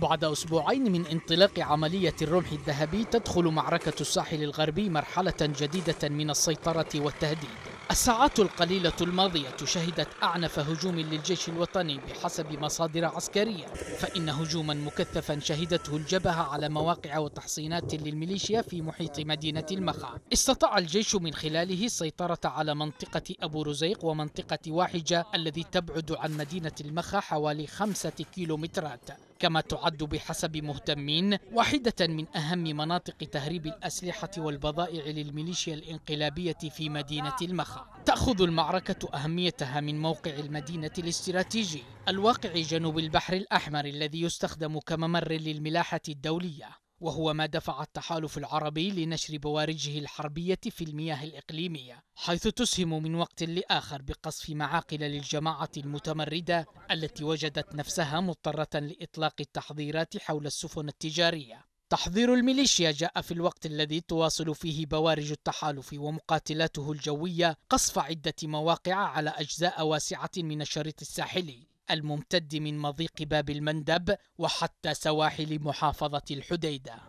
بعد أسبوعين من انطلاق عملية الرمح الذهبي تدخل معركة الساحل الغربي مرحلة جديدة من السيطرة والتهديد الساعات القليلة الماضية شهدت أعنف هجوم للجيش الوطني بحسب مصادر عسكرية فإن هجوما مكثفا شهدته الجبهة على مواقع وتحصينات للميليشيا في محيط مدينة المخا استطاع الجيش من خلاله السيطرة على منطقة أبو رزيق ومنطقة واحجة الذي تبعد عن مدينة المخا حوالي خمسة كيلومترات كما تعد بحسب مهتمين واحدة من أهم مناطق تهريب الأسلحة والبضائع للميليشيا الإنقلابية في مدينة المخا تأخذ المعركة أهميتها من موقع المدينة الاستراتيجي الواقع جنوب البحر الأحمر الذي يستخدم كممر للملاحة الدولية وهو ما دفع التحالف العربي لنشر بوارجه الحربية في المياه الإقليمية حيث تسهم من وقت لآخر بقصف معاقل للجماعة المتمردة التي وجدت نفسها مضطرة لإطلاق التحظيرات حول السفن التجارية تحضير الميليشيا جاء في الوقت الذي تواصل فيه بوارج التحالف ومقاتلاته الجوية قصف عدة مواقع على أجزاء واسعة من الشريط الساحلي الممتد من مضيق باب المندب وحتى سواحل محافظة الحديدة